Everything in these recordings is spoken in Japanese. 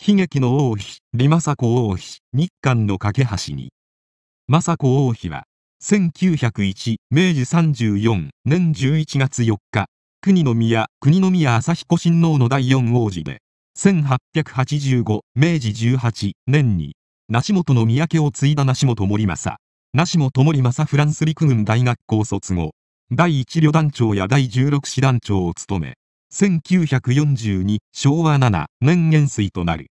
悲劇の王妃、李政子王妃、日韓の架け橋に。政子王妃は、1901明治34年11月4日、国の宮、国の宮朝彦親王の第四王子で、1885明治18年に、梨本の三宅を継いだ梨本森政。梨本森政フランス陸軍大学校卒後、第1旅団長や第16師団長を務め、1942昭和7年元帥となる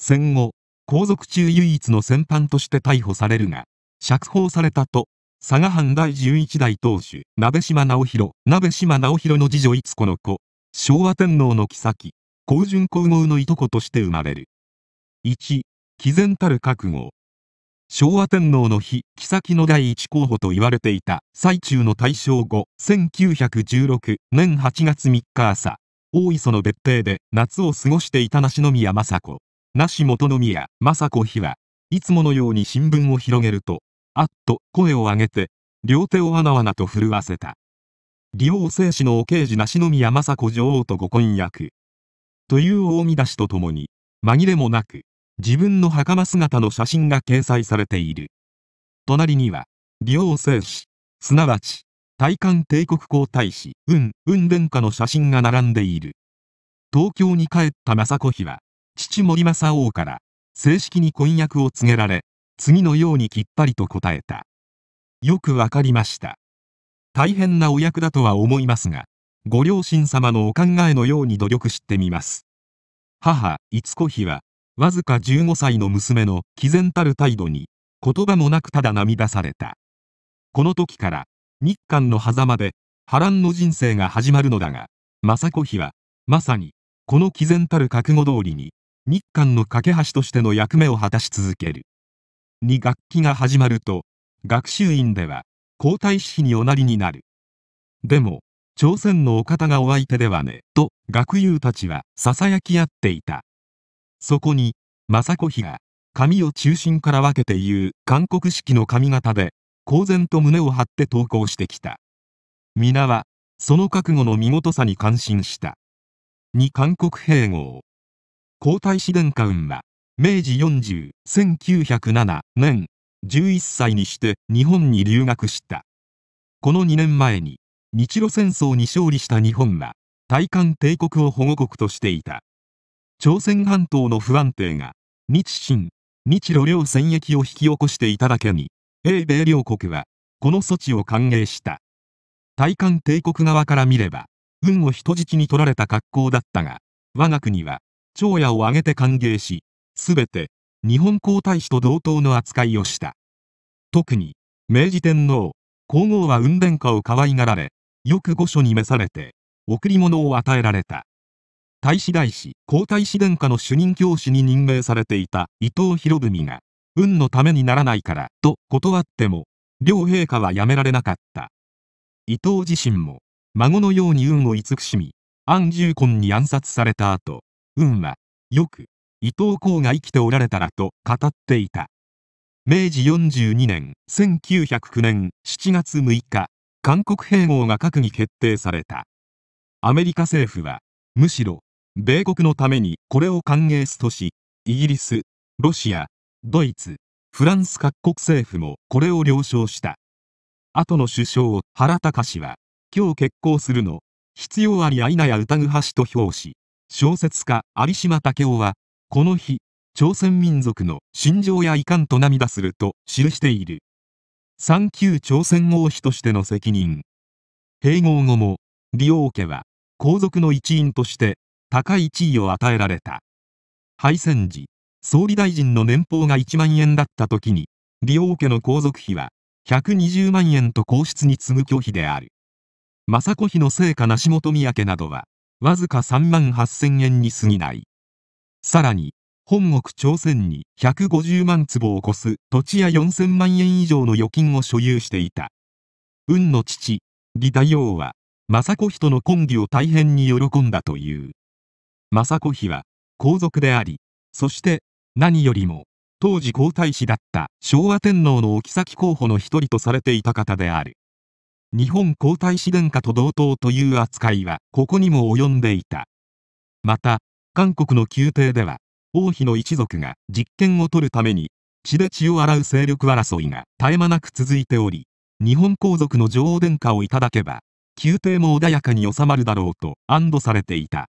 戦後皇族中唯一の戦犯として逮捕されるが釈放されたと佐賀藩第11代当主鍋島直弘鍋島直弘の次女いつ子の子昭和天皇の妃皇順皇后のいとことして生まれる1毅然たる覚悟昭和天皇の日、妃の第一候補と言われていた最中の大正後、1916年8月3日朝、大磯の別邸で夏を過ごしていた梨宮雅子、梨元宮雅子妃はいつものように新聞を広げると、あっと声を上げて、両手をわなわなと震わせた。利王生死のお刑事梨宮雅子女王とご婚約。という大見出しとともに、紛れもなく、自分の袴姿の写真が掲載されている。隣には、両生子、すなわち、大韓帝国皇太子、雲、雲殿下の写真が並んでいる。東京に帰った雅子妃は、父森政王から、正式に婚約を告げられ、次のようにきっぱりと答えた。よくわかりました。大変なお役だとは思いますが、ご両親様のお考えのように努力してみます。母、いつこ妃は、わずか15歳の娘の毅然たる態度に、言葉もなくただ涙された。この時から、日韓の狭間で、波乱の人生が始まるのだが、雅子妃は、まさに、この毅然たる覚悟通りに、日韓の架け橋としての役目を果たし続ける。に楽器が始まると、学習院では、皇太子妃におなりになる。でも、朝鮮のお方がお相手ではね、と、学友たちは囁き合っていた。そこに、雅子妃が、髪を中心から分けて言う韓国式の髪型で、公然と胸を張って投稿してきた。皆は、その覚悟の見事さに感心した。二韓国併合。皇太子殿下運は、明治40、1907年、11歳にして日本に留学した。この2年前に、日露戦争に勝利した日本は、大韓帝国を保護国としていた。朝鮮半島の不安定が、日清、日露両戦役を引き起こしていただけに、英米両国は、この措置を歓迎した。大韓帝国側から見れば、軍を人質に取られた格好だったが、我が国は、長野を挙げて歓迎し、すべて、日本皇太子と同等の扱いをした。特に、明治天皇、皇后は運殿下を可愛がられ、よく御所に召されて、贈り物を与えられた。大使大使皇太子殿下の主任教師に任命されていた伊藤博文が、運のためにならないから、と断っても、両陛下はやめられなかった。伊藤自身も、孫のように運を慈しみ、安住婚に暗殺された後、運は、よく、伊藤公が生きておられたらと語っていた。明治42年、1909年7月6日、韓国併合が閣議決定された。アメリカ政府は、むしろ米国のためにこれを歓迎すとし、イギリス、ロシア、ドイツ、フランス各国政府もこれを了承した。後の首相、原隆は、今日決行するの、必要ありあいなや歌ぐ橋と評し、小説家有島武雄は、この日、朝鮮民族の心情や遺憾と涙すると記している。産級朝鮮王妃としての責任。併合後も、李王家は、皇族の一員として高い地位を与えられた。敗戦時、総理大臣の年俸が1万円だった時に、利王家の皇族費は120万円と皇室に次ぐ拒否である。政子妃の成果梨本宮家などは、わずか3万8000円に過ぎない。さらに、本国朝鮮に150万坪を超す土地や4000万円以上の預金を所有していた。運の父、李大王は、政子妃との婚儀を大変に喜んだという。政子妃は皇族であり、そして何よりも当時皇太子だった昭和天皇の置先候補の一人とされていた方である。日本皇太子殿下と同等という扱いはここにも及んでいた。また、韓国の宮廷では、王妃の一族が実権を取るために、血で血を洗う勢力争いが絶え間なく続いており、日本皇族の女王殿下をいただけば、宮廷も穏やかに収まるだろうと安堵されていた。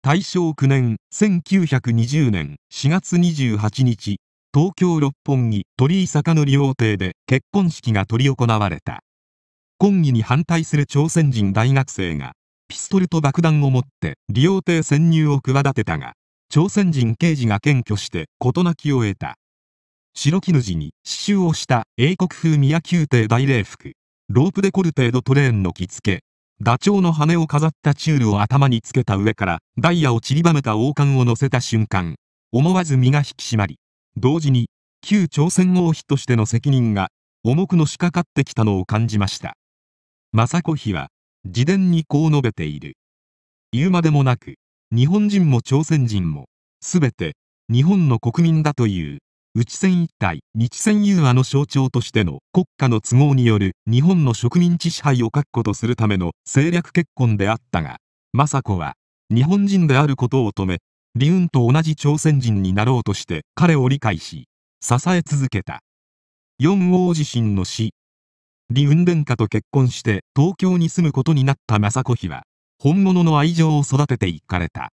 大正9年1920年4月28日、東京六本木鳥居坂の利用で結婚式が執り行われた。婚儀に反対する朝鮮人大学生が、ピストルと爆弾を持って利用邸潜入を企てたが、朝鮮人刑事が検挙して事なきを得た。白絹地に刺繍をした英国風宮宮廷大礼服、ロープデコルテードトレーンの着付け、ダチョウの羽を飾ったチュールを頭につけた上からダイヤを散りばめた王冠を乗せた瞬間、思わず身が引き締まり、同時に旧朝鮮王妃としての責任が重くのしかかってきたのを感じました。雅子妃は自伝にこう述べている。言うまでもなく、日本人も朝鮮人も、すべて日本の国民だという内戦一体、日戦融和の象徴としての国家の都合による日本の植民地支配を確固とするための政略結婚であったが、政子は、日本人であることを止め、李運と同じ朝鮮人になろうとして彼を理解し、支え続けた。四王地震の死。李運殿下と結婚して東京に住むことになった政子妃は、本物の愛情を育てていかれた。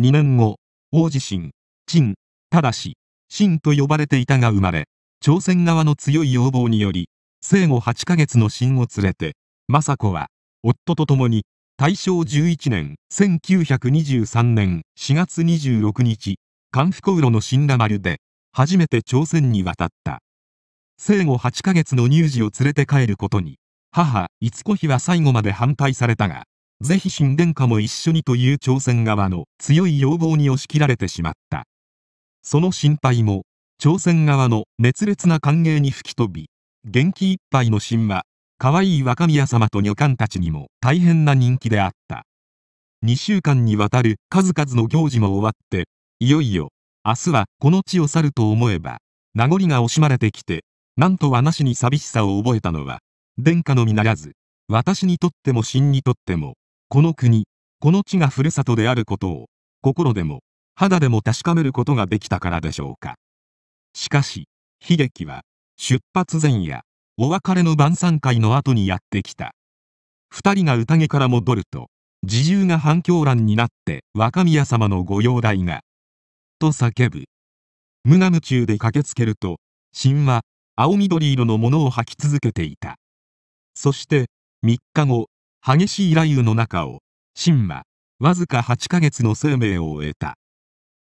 2年後、王地震陳、ただし、秦と呼ばれていたが生まれ、朝鮮側の強い要望により、生後8ヶ月の秦を連れて、政子は、夫と共に、大正11年1923年4月26日、韓福浦の新羅丸で、初めて朝鮮に渡った。生後8ヶ月の乳児を連れて帰ることに、母、いつこ妃は最後まで反対されたが、ぜひ新殿下も一緒にという朝鮮側の強い要望に押し切られてしまった。その心配も、朝鮮側の熱烈な歓迎に吹き飛び、元気いっぱいの神話、可愛い若宮様と女官たちにも大変な人気であった。2週間にわたる数々の行事も終わって、いよいよ、明日はこの地を去ると思えば、名残が惜しまれてきて、なんとはなしに寂しさを覚えたのは、殿下のみならず、私にとっても真にとっても、この国、この地がふるさとであることを、心でも、肌でも確かめることができたからでしょうか。しかし、悲劇は、出発前夜、お別れの晩餐会の後にやってきた。二人が宴から戻ると、自由が反響乱になって若宮様のご容体が、と叫ぶ。無我夢中で駆けつけると、神は青緑色のものを吐き続けていた。そして、3日後、激しい雷雨の中を、神は、わずか8ヶ月の生命を得た。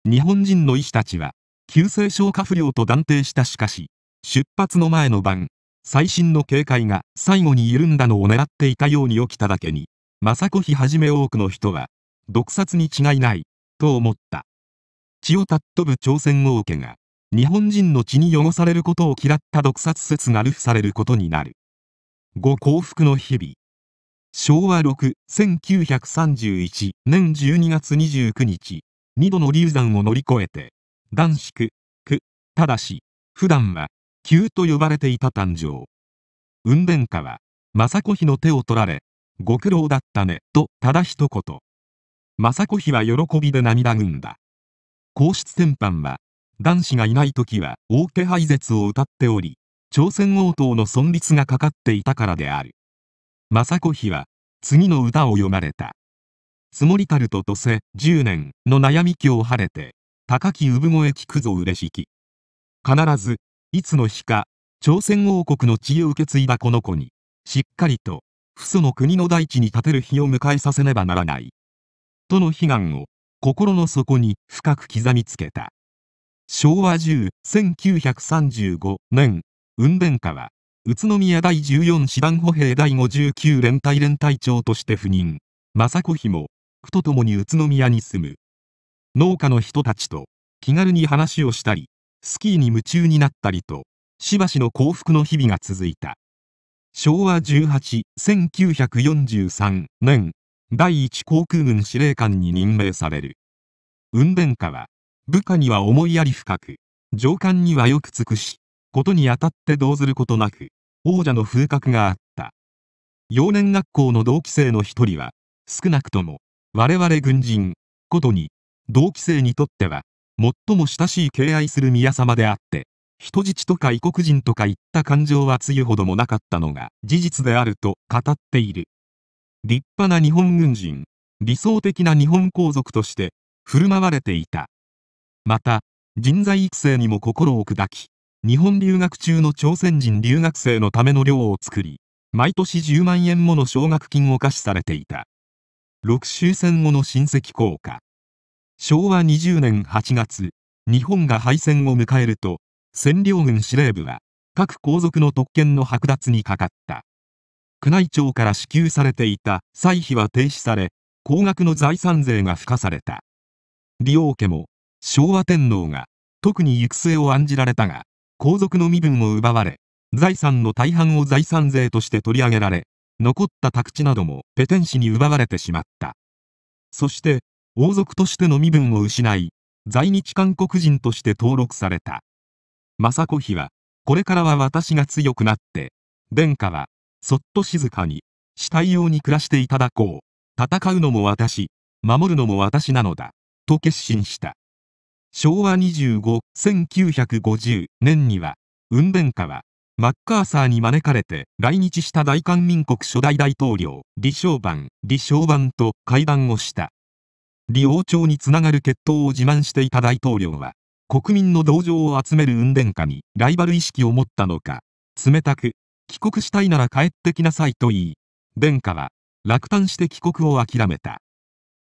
日本人の医師たちは、急性消化不良と断定したしかし、出発の前の晩、最新の警戒が最後に緩んだのを狙っていたように起きただけに、雅子妃はじめ多くの人は、毒殺に違いない、と思った。血を尊ぶ朝鮮王家が、日本人の血に汚されることを嫌った毒殺説が流布されることになる。ご幸福の日々。昭和6、1931年12月29日。2度の流産を乗り越えて、男子区、区、ただし、普段は、旧と呼ばれていた誕生。運殿下は、雅子妃の手を取られ、ご苦労だったね、と、ただ一言。雅子妃は喜びで涙ぐんだ。皇室戦犯は、男子がいない時は、王家廃絶を歌っており、朝鮮王党の存立がかかっていたからである。雅子妃は、次の歌を読まれた。積もりたるととせ、10年の悩み今日晴れて、高き産声聞くぞ嬉しき。必ず、いつの日か、朝鮮王国の地を受け継いだこの子に、しっかりと、父祖の国の大地に立てる日を迎えさせねばならない。との悲願を、心の底に深く刻みつけた。昭和10、1935年、雲殿下は、宇都宮第14師団歩兵第59連隊連隊長として赴任。政子妃も、区とともに宇都宮に住む農家の人たちと気軽に話をしたり、スキーに夢中になったりと、しばしの幸福の日々が続いた。昭和18、1943年、第一航空軍司令官に任命される。運殿下は、部下には思いやり深く、上官にはよく尽くし、ことにあたってどうずることなく、王者の風格があった。幼年学校の同期生の一人は、少なくとも、我々軍人、ことに、同期生にとっては、最も親しい敬愛する宮様であって、人質とか異国人とかいった感情はつゆほどもなかったのが事実であると語っている。立派な日本軍人、理想的な日本皇族として振る舞われていた。また、人材育成にも心を砕き、日本留学中の朝鮮人留学生のための寮を作り、毎年10万円もの奨学金を貸しされていた。6終戦後の親戚効果昭和20年8月日本が敗戦を迎えると占領軍司令部は各皇族の特権の剥奪にかかった宮内庁から支給されていた歳費は停止され高額の財産税が付加された利王家も昭和天皇が特に行く末を案じられたが皇族の身分を奪われ財産の大半を財産税として取り上げられ残った宅地などもペテン氏に奪われてしまった。そして、王族としての身分を失い、在日韓国人として登録された。雅子妃は、これからは私が強くなって、殿下は、そっと静かに、死体用に暮らしていただこう。戦うのも私、守るのも私なのだ、と決心した。昭和25、1950年には、雲殿下は、マッカーサーに招かれて来日した大韓民国初代大統領、李承晩、李承晩と会談をした。李王朝につながる血統を自慢していた大統領は、国民の同情を集める運殿家にライバル意識を持ったのか、冷たく、帰国したいなら帰ってきなさいと言い、殿下は落胆して帰国を諦めた。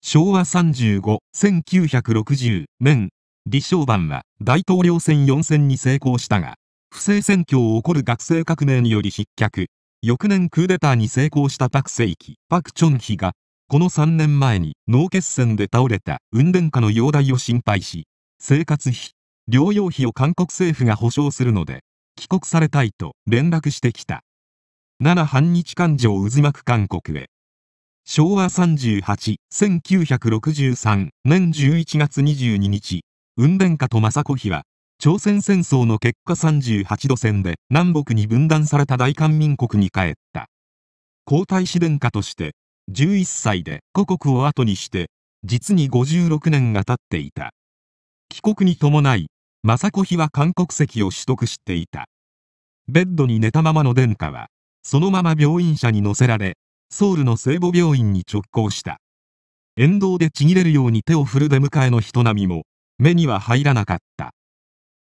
昭和35、1960年、李承晩は大統領選4選に成功したが、不正選挙を起こる学生革命により失脚。翌年クーデターに成功したパク正規、パクチョンヒが、この3年前に脳血栓で倒れた運殿下の容体を心配し、生活費、療養費を韓国政府が保障するので、帰国されたいと連絡してきた。7反日感情渦巻く韓国へ。昭和38、1963年11月22日、運殿家と雅子妃は朝鮮戦争の結果38度線で南北に分断された大韓民国に帰った。皇太子殿下として、11歳で故国を後にして、実に56年が経っていた。帰国に伴い、雅子妃は韓国籍を取得していた。ベッドに寝たままの殿下は、そのまま病院車に乗せられ、ソウルの聖母病院に直行した。沿道でちぎれるように手を振る出迎えの人並みも、目には入らなかった。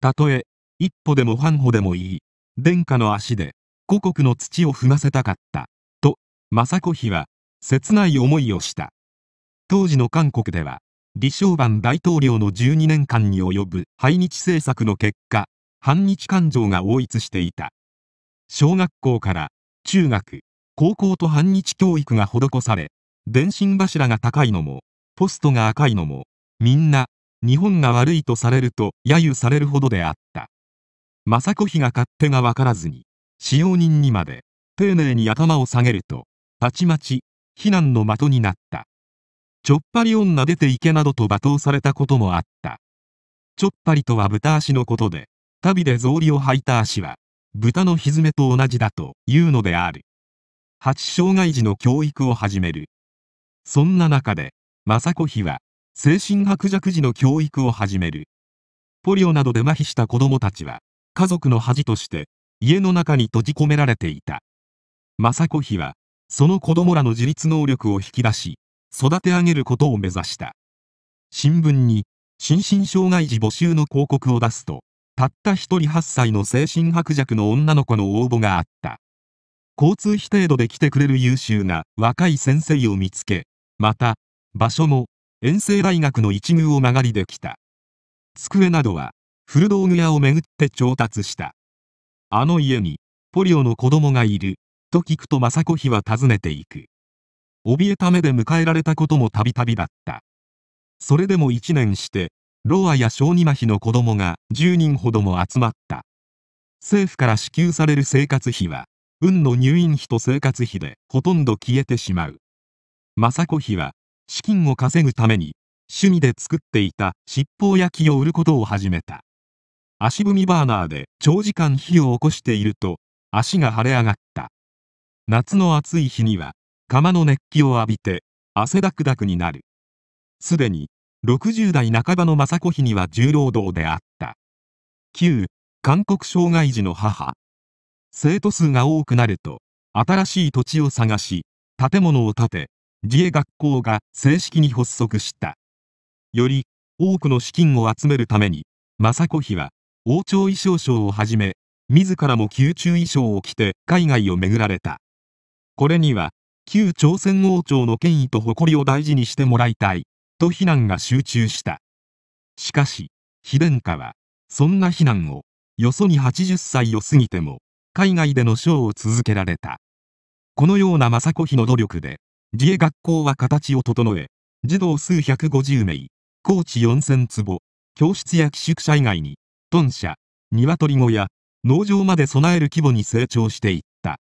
たとえ、一歩でも半歩でもいい。殿下の足で、故国の土を踏ませたかった。と、政子妃は、切ない思いをした。当時の韓国では、李承晩大統領の12年間に及ぶ排日政策の結果、反日感情が横一していた。小学校から中学、高校と反日教育が施され、電信柱が高いのも、ポストが赤いのも、みんな日本が悪いとされると揶揄されるほどであった。雅子妃が勝手が分からずに、使用人にまで、丁寧に頭を下げると、たちまち、非難の的になった。ちょっぱり女出ていけなどと罵倒されたこともあった。ちょっぱりとは豚足のことで、旅で草履を履いた足は、豚のひずめと同じだというのである。八障害児の教育を始める。そんな中で、雅子妃は、精神薄弱児の教育を始める。ポリオなどで麻痺した子供たちは、家族の恥として、家の中に閉じ込められていた。雅子妃は、その子供らの自立能力を引き出し、育て上げることを目指した。新聞に、心身障害児募集の広告を出すと、たった一人8歳の精神薄弱の女の子の応募があった。交通費程度で来てくれる優秀な若い先生を見つけ、また、場所も遠征大学の一宮を曲がりできた。机などは、古道具屋をめぐって調達した。あの家に、ポリオの子供がいる、と聞くと政子妃は訪ねていく。怯えた目で迎えられたこともたびたびだった。それでも1年して、ロアや小児麻痺の子供が10人ほども集まった。政府から支給される生活費は、運の入院費と生活費でほとんど消えてしまう。政子妃は、資金を稼ぐために趣味で作っていた七宝焼きを売ることを始めた足踏みバーナーで長時間火を起こしていると足が腫れ上がった夏の暑い日には釜の熱気を浴びて汗だくだくになるすでに60代半ばの雅子妃には重労働であった旧韓国障害児の母生徒数が多くなると新しい土地を探し建物を建て自衛学校が正式に発足した。より多くの資金を集めるために、雅子妃は王朝衣装ショーをはじめ、自らも宮中衣装を着て海外を巡られた。これには、旧朝鮮王朝の権威と誇りを大事にしてもらいたい、と非難が集中した。しかし、妃殿下は、そんな非難を、よそに80歳を過ぎても、海外でのショーを続けられた。このような雅子妃の努力で、自衛学校は形を整え、児童数150名、高知4000坪、教室や寄宿舎以外に、豚舎、鶏小屋、農場まで備える規模に成長していった。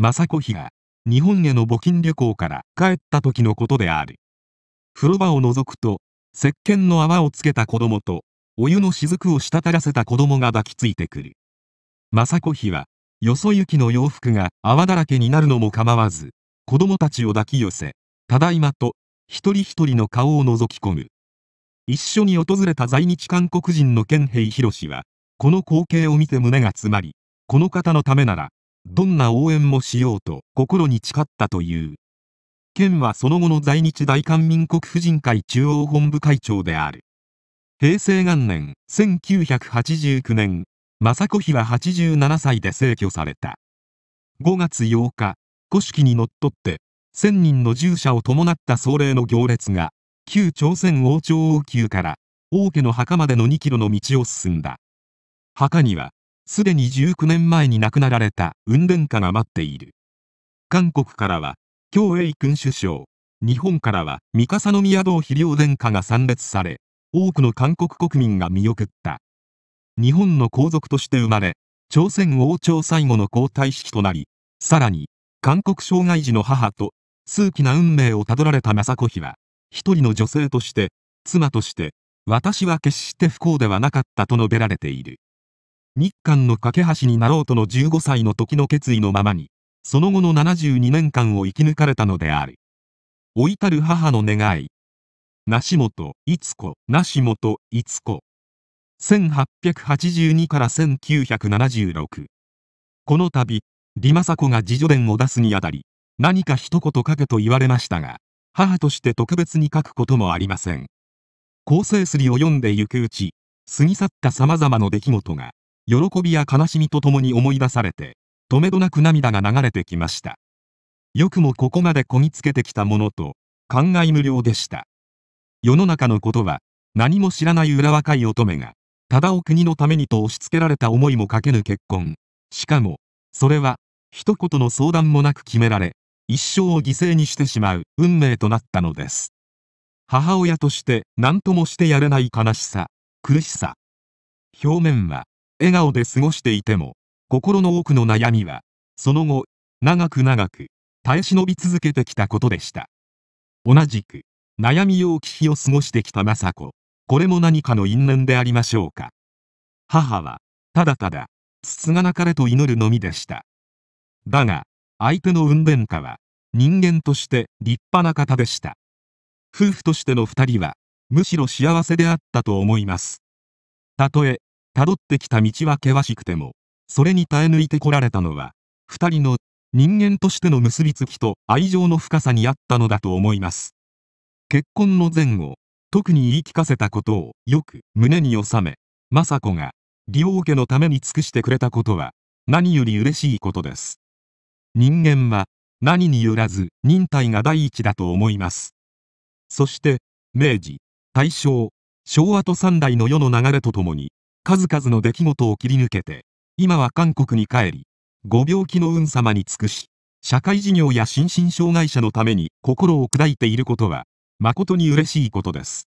雅子妃が、日本への募金旅行から帰った時のことである。風呂場を覗くと、石鹸の泡をつけた子供と、お湯の雫を滴らせた子供が抱きついてくる。雅子妃は、よそ行きの洋服が泡だらけになるのも構わず、子供たちを抱き寄せ、ただいまと、一人一人の顔を覗き込む。一緒に訪れた在日韓国人の憲平博は、この光景を見て胸が詰まり、この方のためなら、どんな応援もしようと心に誓ったという。県はその後の在日大韓民国婦人会中央本部会長である。平成元年1989年、雅子妃は87歳で逝去された。5月8日、古式にのっとって1000人の従者を伴った壮麗の行列が旧朝鮮王朝王宮から王家の墓までの2キロの道を進んだ墓にはすでに19年前に亡くなられた雲殿下が待っている韓国からは京栄君首相日本からは三笠宮堂肥料殿下が参列され多くの韓国国民が見送った日本の皇族として生まれ朝鮮王朝最後の皇太子妃となりさらに韓国障害児の母と数奇な運命をたどられた雅子妃は、一人の女性として、妻として、私は決して不幸ではなかったと述べられている。日韓の架け橋になろうとの15歳の時の決意のままに、その後の72年間を生き抜かれたのである。老いたる母の願い。梨本、いつ子、梨本、いつ子。1882から1976。この度、李政子が自叙伝を出すにあたり、何か一言書けと言われましたが、母として特別に書くこともありません。構成すりを読んでゆくうち、過ぎ去った様々な出来事が、喜びや悲しみとともに思い出されて、とめどなく涙が流れてきました。よくもここまでこぎつけてきたものと、感慨無量でした。世の中のことは、何も知らない裏若い乙女が、ただお国のためにと押し付けられた思いもかけぬ結婚。しかも、それは、一言の相談もなく決められ、一生を犠牲にしてしまう運命となったのです。母親として何ともしてやれない悲しさ、苦しさ。表面は、笑顔で過ごしていても、心の奥の悩みは、その後、長く長く、耐え忍び続けてきたことでした。同じく、悩みようき日を過ごしてきた雅子。これも何かの因縁でありましょうか。母は、ただただ、つがなかれと祈るのみでした。だが、相手の運転家は、人間として立派な方でした。夫婦としての二人は、むしろ幸せであったと思います。たとえ、辿ってきた道は険しくても、それに耐え抜いてこられたのは、二人の人間としての結びつきと愛情の深さにあったのだと思います。結婚の前後、特に言い聞かせたことをよく胸に収め、雅子が利用家のために尽くしてくれたことは、何より嬉しいことです。人間は、何によらず、忍耐が第一だと思います。そして、明治、大正、昭和と三代の世の流れとともに、数々の出来事を切り抜けて、今は韓国に帰り、ご病気の運様に尽くし、社会事業や心身障害者のために心を砕いていることは、誠に嬉しいことです。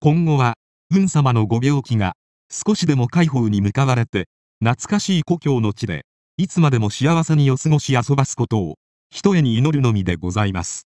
今後は、運様のご病気が少しでも解放に向かわれて、懐かしい故郷の地で、いつまでも幸せにお過ごし遊ばすことを、ひとえに祈るのみでございます。